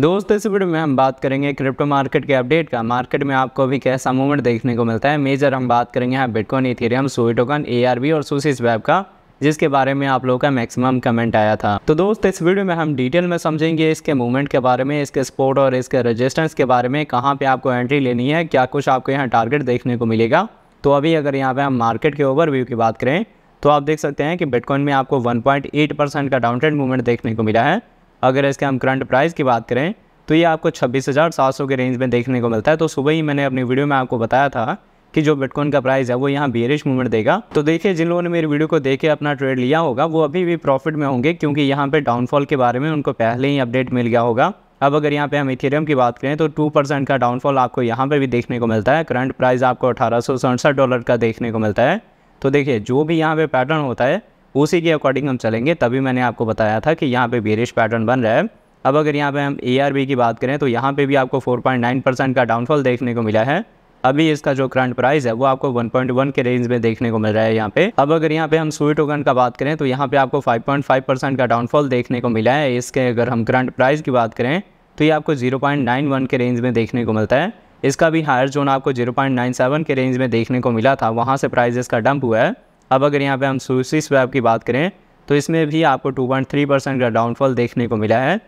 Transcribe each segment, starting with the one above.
दोस्तों इस वीडियो में हम बात करेंगे क्रिप्टो मार्केट के अपडेट का मार्केट में आपको अभी कैसा मूवमेंट देखने को मिलता है मेजर हम बात करेंगे यहाँ बिटकॉइन इथेरियम सोई टोकन ए और सुशीस वेब का जिसके बारे में आप लोगों का मैक्सिमम कमेंट आया था तो दोस्त इस वीडियो में हम डिटेल में समझेंगे इसके मूवमेंट के बारे में इसके स्पोर्ट और इसके रजिस्टेंस के बारे में कहाँ पर आपको एंट्री लेनी है क्या कुछ आपको यहाँ टारगेट देखने को मिलेगा तो अभी अगर यहाँ पर हम मार्केट के ओवरव्यू की बात करें तो आप देख सकते हैं कि बिटकॉइन में आपको 1.8 परसेंट का डाउन ट्रेंड मूवमेंट देखने को मिला है अगर इसके हम करंट प्राइस की बात करें तो ये आपको छब्बीस हज़ार सात सौ के रेंज में देखने को मिलता है तो सुबह ही मैंने अपनी वीडियो में आपको बताया था कि जो बिटकॉइन का प्राइस है वो यहाँ बेरिश मूवमेंट देगा तो देखिए जिन लोगों ने मेरी वीडियो को देख के अपना ट्रेड लिया होगा वो अभी भी प्रॉफिट में होंगे क्योंकि यहाँ पर डाउनफॉल के बारे में उनको पहले ही अपडेट मिल गया होगा अब अगर यहाँ पे हम इथेरियम की बात करें तो टू परसेंट का डाउनफॉल आपको यहाँ पे भी देखने को मिलता है करंट प्राइस आपको अठारह डॉलर का देखने को मिलता है तो देखिए जो भी यहाँ पे पैटर्न होता है उसी के अकॉर्डिंग हम चलेंगे तभी मैंने आपको बताया था कि यहाँ पे बेरिश पैटर्न बन रहा है अब अगर यहाँ पे हम ए की बात करें तो यहाँ पे भी आपको 4.9 परसेंट का डाउनफॉल देखने को मिला है अभी इसका जो करंट प्राइस है वो आपको 1.1 के रेंज में देखने को मिल रहा है यहाँ पे अब अगर यहाँ पे हम स्वीट ओगन का बात करें तो यहाँ पे आपको 5.5 परसेंट का डाउनफॉल देखने को मिला है इसके अगर हम करंट प्राइस की बात करें तो ये आपको जीरो के रेंज में देखने को मिलता है इसका भी हायर जोन आपको 0.97 के रेंज में देखने को मिला था वहाँ से प्राइज इसका डंप हुआ है अब अगर यहाँ पे हम सुसिस वेब की बात करें तो इसमें भी आपको 2.3 परसेंट का डाउनफॉल देखने को मिला है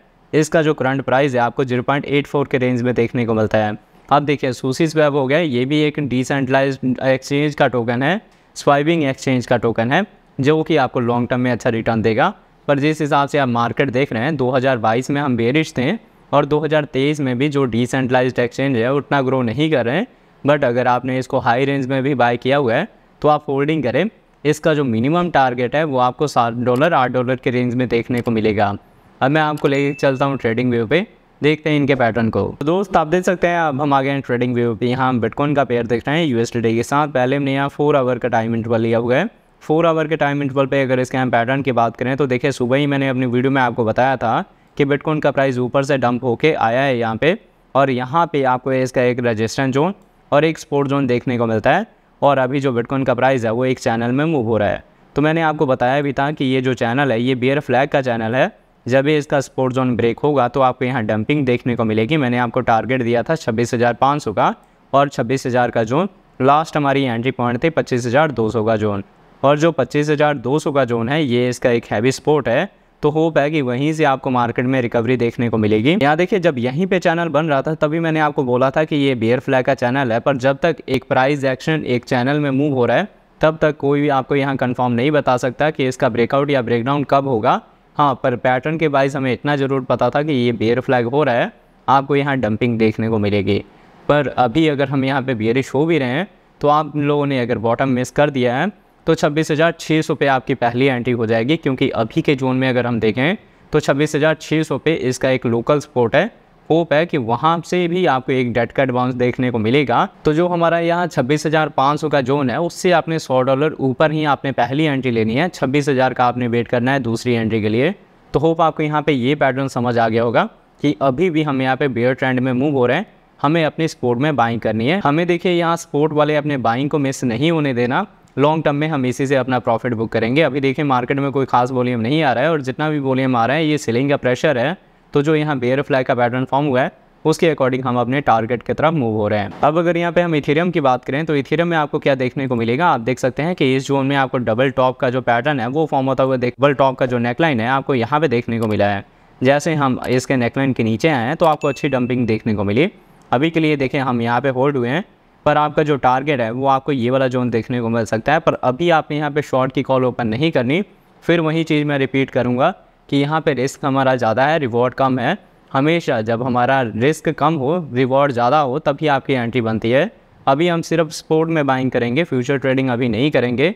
इसका जो करंट प्राइस है आपको 0.84 के रेंज में देखने को मिलता है अब देखिए सुसिस वेब हो गया ये भी एक डिसेंट्रलाइज एक्सचेंज का टोकन है स्वाइबिंग एक्सचेंज का टोकन है जो कि आपको लॉन्ग टर्म में अच्छा रिटर्न देगा पर जिस हिसाब से आप मार्केट देख रहे हैं दो में हम बेरिश थे और 2023 में भी जो डिसेंट्रलाइज एक्सचेंज है उतना ग्रो नहीं कर रहे हैं बट अगर आपने इसको हाई रेंज में भी बाई किया हुआ है तो आप होल्डिंग करें इसका जो मिनिमम टारगेट है वो आपको सात डॉलर आठ डॉलर के रेंज में देखने को मिलेगा अब मैं आपको ले चलता हूँ ट्रेडिंग व्यू पे देखते हैं इनके पैटर्न को तो दोस्त आप देख सकते हैं अब हम आ गए हैं ट्रेडिंग व्यू पे यहाँ बिटकॉइन का पेयर देख रहे हैं यूएसडी के साथ पहले हमने यहाँ फोर आवर का टाइम इंटरवल लिया हुआ है फोर आवर के टाइम इंटरवल पे अगर इसके हम पैटर्न की बात करें तो देखिए सुबह ही मैंने अपनी वीडियो में आपको बताया था कि बिटकॉइन का प्राइस ऊपर से डंप होके आया है यहाँ पर और यहाँ पर आपको इसका एक रजिस्ट्रेंट जोन और एक स्पोर्ट जोन देखने को मिलता है और अभी जो बिटकॉइन का प्राइस है वो एक चैनल में मूव हो रहा है तो मैंने आपको बताया भी था कि ये जो चैनल है ये बियर फ्लैग का चैनल है जब भी इसका स्पोर्ट जोन ब्रेक होगा तो आपको यहाँ डंपिंग देखने को मिलेगी मैंने आपको टारगेट दिया था छब्बीस हज़ार पाँच सौ का और छब्बीस हज़ार का जोन लास्ट हमारी एंट्री पॉइंट थी पच्चीस हज़ार दो सौ का जोन और जो पच्चीस हज़ार दो सौ का जोन है ये इसका एक हैवी स्पोर्ट है तो होप है कि वहीं से आपको मार्केट में रिकवरी देखने को मिलेगी यहाँ देखिए जब यहीं पे चैनल बन रहा था तभी मैंने आपको बोला था कि ये बेयर फ्लैग का चैनल है पर जब तक एक प्राइस एक्शन एक चैनल में मूव हो रहा है तब तक कोई भी आपको यहाँ कन्फर्म नहीं बता सकता कि इसका ब्रेकआउट या ब्रेकडाउन कब होगा हाँ पर पैटर्न के बाइस हमें इतना ज़रूर पता था कि ये बेयर फ्लैग हो रहा है आपको यहाँ डंपिंग देखने को मिलेगी पर अभी अगर हम यहाँ पे बियरिश हो भी रहे हैं तो आप लोगों ने अगर बॉटम मिस कर दिया है तो छब्बीस हज़ार छः सौ पे आपकी पहली एंट्री हो जाएगी क्योंकि अभी के जोन में अगर हम देखें तो छब्बीस हज़ार छः सौ पे इसका एक लोकल स्पोर्ट है होप है कि वहाँ से भी आपको एक डेट का एडवांस देखने को मिलेगा तो जो हमारा यहाँ छब्बीस हज़ार पाँच सौ का जोन है उससे आपने सौ डॉलर ऊपर ही आपने पहली एंट्री लेनी है छब्बीस हज़ार का आपने वेट करना है दूसरी एंट्री के लिए तो होप आपको यहाँ पे ये पैटर्न समझ आ गया होगा कि अभी भी हम यहाँ पे बेयर ट्रेंड में मूव हो रहे हैं हमें अपने स्पोर्ट में बाइंग करनी है हमें देखिए यहाँ स्पोर्ट वाले अपने बाइंग को मिस नहीं होने देना लॉन्ग टर्म में हम इसी से अपना प्रॉफिट बुक करेंगे अभी देखिए मार्केट में कोई खास वॉल्यूम नहीं आ रहा है और जितना भी वॉल्यूम आ रहा है ये सेलिंग का प्रेशर है तो जो यहाँ बेयर फ्लैग का पैटर्न फॉर्म हुआ है उसके अकॉर्डिंग हम अपने टारगेट की तरफ मूव हो रहे हैं अब अगर यहाँ पे हम इथेरियम की बात करें तो इथेरियम में आपको क्या देखने को मिलेगा आप देख सकते हैं कि इस जोन में आपको डबल टॉप का जो पैटर्न है वो फॉर्म होता हुआ डबल टॉप का जो नेकलाइन है आपको यहाँ पे देखने को मिला है जैसे हम इसके नेकलाइन के नीचे आए हैं तो आपको अच्छी डंपिंग देखने को मिली अभी के लिए देखें हम यहाँ पे होल्ड हुए हैं पर आपका जो टारगेट है वो आपको ये वाला जोन देखने को मिल सकता है पर अभी आपने यहाँ पर शॉर्ट की कॉल ओपन नहीं करनी फिर वही चीज़ मैं रिपीट करूँगा कि यहाँ पर रिस्क हमारा ज़्यादा है रिवॉर्ड कम है हमेशा जब हमारा रिस्क कम हो रिवॉर्ड ज़्यादा हो तभी आपकी एंट्री बनती है अभी हम सिर्फ स्पोर्ट में बाइंग करेंगे फ्यूचर ट्रेडिंग अभी नहीं करेंगे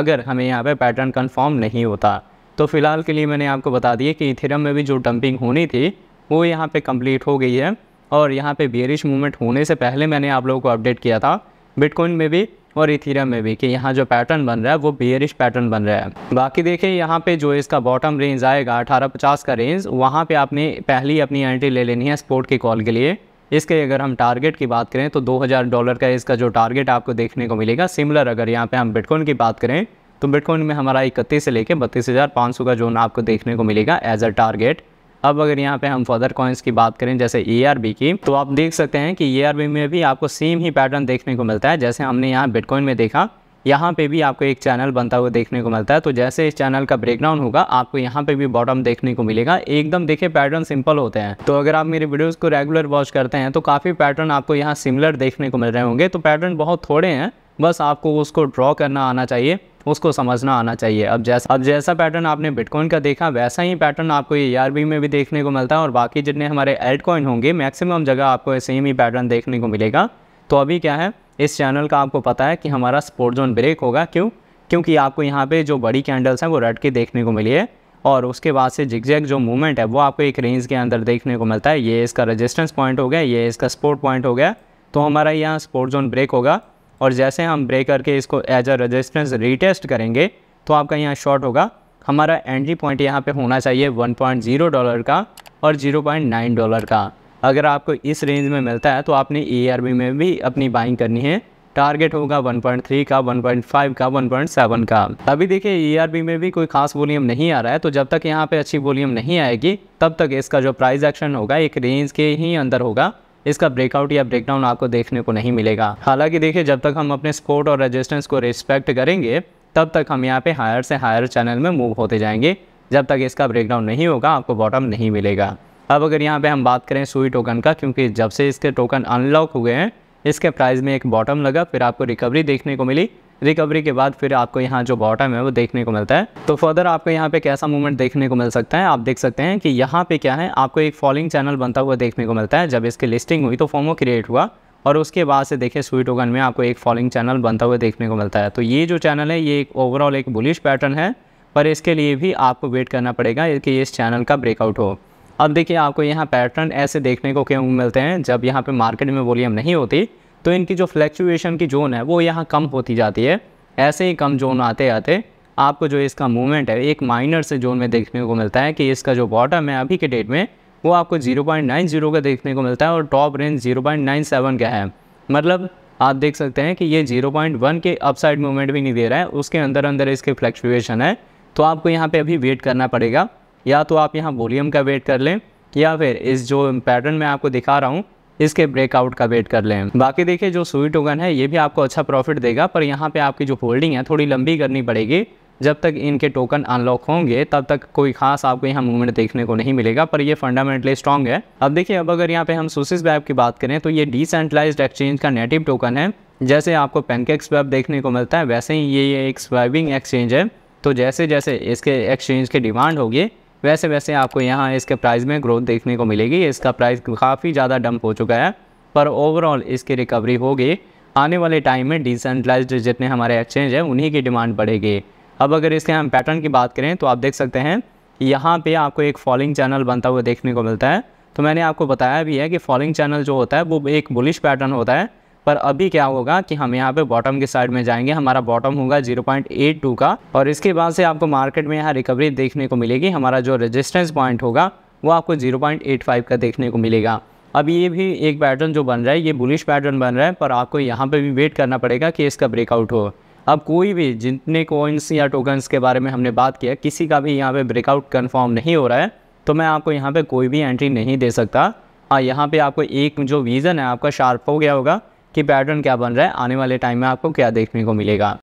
अगर हमें यहाँ पर पैटर्न कन्फर्म नहीं होता तो फ़िलहाल के लिए मैंने आपको बता दिया कि थिरम में भी जो डंपिंग होनी थी वो यहाँ पर कम्प्लीट हो गई है और यहाँ पे बेरिश मूवमेंट होने से पहले मैंने आप लोगों को अपडेट किया था बिटकॉइन में भी और इथीरियम में भी कि यहाँ जो पैटर्न बन रहा है वो बेरिश पैटर्न बन रहा है बाकी देखिए यहाँ पे जो इसका बॉटम रेंज आएगा अठारह का रेंज वहाँ पर आपने पहली अपनी एंट्री ले लेनी है स्पोर्ट की कॉल के लिए इसके अगर हम टारगेट की बात करें तो 2000 डॉलर का इसका जो टारगेट आपको देखने को मिलेगा सिमिलर अगर यहाँ पे हम बिटकॉइन की बात करें तो बिटकॉइन में हमारा इकतीस से लेकर बत्तीस का जोन आपको देखने को मिलेगा एज अ टारगेट अब अगर यहाँ पे हम फर्दर कॉइन्स की बात करें जैसे ए की तो आप देख सकते हैं कि ए में भी आपको सेम ही पैटर्न देखने को मिलता है जैसे हमने यहाँ बिटकॉइन में देखा यहाँ पे भी आपको एक चैनल बनता हुआ देखने को मिलता है तो जैसे इस चैनल का ब्रेकडाउन होगा आपको यहाँ पे भी बॉटम देखने को मिलेगा एकदम देखिए पैटर्न सिंपल होते हैं तो अगर आप मेरे वीडियोस को रेगुलर वॉच करते हैं तो काफ़ी पैटर्न आपको यहाँ सिमिलर देखने को मिल रहे होंगे तो पैटर्न बहुत थोड़े हैं बस आपको उसको ड्रॉ करना आना चाहिए उसको समझना आना चाहिए अब जैसा अब जैसा पैटर्न आपने बिटकॉइन का देखा वैसा ही पैटर्न आपको ये ई e में भी देखने को मिलता है और बाकी जितने हमारे एल्ट कॉइन होंगे मैक्सिमम जगह आपको सेम ही पैटर्न देखने को मिलेगा तो अभी क्या है इस चैनल का आपको पता है कि हमारा स्पोर्ट जोन ब्रेक होगा क्यों क्योंकि आपको यहाँ पर जो बड़ी कैंडल्स हैं वो रट के देखने को मिली है और उसके बाद से जिगजैग जो मूवमेंट है वो आपको एक रेंज के अंदर देखने को मिलता है ये इसका रजिस्टेंस पॉइंट हो गया ये इसका स्पोर्ट पॉइंट हो गया तो हमारा यहाँ स्पोर्ट जोन ब्रेक होगा और जैसे हम ब्रेक करके इसको एज अ रजिस्टेंस रीटेस्ट करेंगे तो आपका यहाँ शॉर्ट होगा हमारा एंट्री पॉइंट यहाँ पे होना चाहिए 1.0 डॉलर का और 0.9 डॉलर का अगर आपको इस रेंज में मिलता है तो आपने ई में भी अपनी बाइंग करनी है टारगेट होगा 1.3 का 1.5 का 1.7 का अभी देखिए ई में भी कोई खास वॉल्यूम नहीं आ रहा है तो जब तक यहाँ पे अच्छी वॉल्यूम नहीं आएगी तब तक इसका जो प्राइस एक्शन होगा एक रेंज के ही अंदर होगा इसका ब्रेकआउट या ब्रेकडाउन आपको देखने को नहीं मिलेगा हालांकि देखिए जब तक हम अपने स्पोर्ट और रेजिस्टेंस को रिस्पेक्ट करेंगे तब तक हम यहाँ पे हायर से हायर चैनल में मूव होते जाएंगे जब तक इसका ब्रेकडाउन नहीं होगा आपको बॉटम नहीं मिलेगा अब अगर यहाँ पे हम बात करें सुई टोकन का क्योंकि जब से इसके टोकन अनलॉक हुए हैं इसके प्राइस में एक बॉटम लगा फिर आपको रिकवरी देखने को मिली रिकवरी के बाद फिर आपको यहाँ जो बॉटम है वो देखने को मिलता है तो फर्दर आपको यहाँ पे कैसा मूवमेंट देखने को मिल सकता है आप देख सकते हैं कि यहाँ पे क्या है आपको एक फॉलिंग चैनल बनता हुआ देखने को मिलता है जब इसकी लिस्टिंग हुई तो फोमो क्रिएट हुआ और उसके बाद से देखें स्वीट ओगन में आपको एक फॉलिंग चैनल बनता हुआ देखने को मिलता है तो ये जो चैनल है ये एक ओवरऑल एक बुलिश पैटर्न है पर इसके लिए भी आपको वेट करना पड़ेगा कि इस चैनल का ब्रेकआउट हो अब देखिए आपको यहाँ पैटर्न ऐसे देखने को क्यों मिलते हैं जब यहाँ पे मार्केट में वॉल्यूम नहीं होती तो इनकी जो फ्लैक्चुएशन की जोन है वो यहाँ कम होती जाती है ऐसे ही कम जोन आते आते आपको जो इसका मूवमेंट है एक माइनर से जोन में देखने को मिलता है कि इसका जो बॉटम है अभी के डेट में वो आपको 0.90 का देखने को मिलता है और टॉप रेंज 0.97 का है मतलब आप देख सकते हैं कि ये 0.1 के अपसाइड मूवमेंट भी नहीं दे रहा है उसके अंदर अंदर इसके फ्लैक्चुएशन है तो आपको यहाँ पे अभी वेट करना पड़ेगा या तो आप यहाँ वॉल्यूम का वेट कर लें या फिर इस जो पैटर्न मैं आपको दिखा रहा हूँ इसके ब्रेकआउट का वेट कर लें बाकी देखिए जो सुई टोकन है ये भी आपको अच्छा प्रॉफिट देगा पर यहाँ पे आपकी जो होल्डिंग है थोड़ी लंबी करनी पड़ेगी जब तक इनके टोकन अनलॉक होंगे तब तक कोई खास आपको यहाँ मूवमेंट देखने को नहीं मिलेगा पर ये फंडामेंटली स्ट्रॉन्ग है अब देखिए अब अगर यहाँ पे हम सुसिस वेब की बात करें तो ये डिसेंट्रलाइज एक्सचेंज का नेटिव टोकन है जैसे आपको पेनकेक स्वैप देखने को मिलता है वैसे ही ये एक स्वैबिंग एक्सचेंज है तो जैसे जैसे इसके एक्सचेंज की डिमांड होगी वैसे वैसे आपको यहाँ इसके प्राइस में ग्रोथ देखने को मिलेगी इसका प्राइस काफ़ी ज़्यादा डंप हो चुका है पर ओवरऑल इसकी रिकवरी होगी आने वाले टाइम में डिसेंट्रलाइज जितने हमारे एक्सचेंज हैं उन्हीं की डिमांड बढ़ेगी अब अगर इसके हम पैटर्न की बात करें तो आप देख सकते हैं यहाँ पे आपको एक फॉलिंग चैनल बनता हुआ देखने को मिलता है तो मैंने आपको बताया भी है कि फॉलिंग चैनल जो होता है वो एक बुलिश पैटर्न होता है पर अभी क्या होगा कि हम यहाँ पे बॉटम के साइड में जाएंगे हमारा बॉटम होगा 0.82 का और इसके बाद से आपको मार्केट में यहाँ रिकवरी देखने को मिलेगी हमारा जो रेजिस्टेंस पॉइंट होगा वो आपको 0.85 का देखने को मिलेगा अब ये भी एक पैटर्न जो बन रहा है ये बुलिश पैटर्न बन रहा है पर आपको यहाँ पर भी वेट करना पड़ेगा कि इसका ब्रेकआउट हो अब कोई भी जितने कोइंस या टोकन्स के बारे में हमने बात किया किसी का भी यहाँ पर ब्रेकआउट कन्फर्म नहीं हो रहा है तो मैं आपको यहाँ पर कोई भी एंट्री नहीं दे सकता हाँ यहाँ पे आपको एक जो वीजन है आपका शार्प हो गया होगा कि पैटर्न क्या बन रहा है आने वाले टाइम में आपको क्या देखने को मिलेगा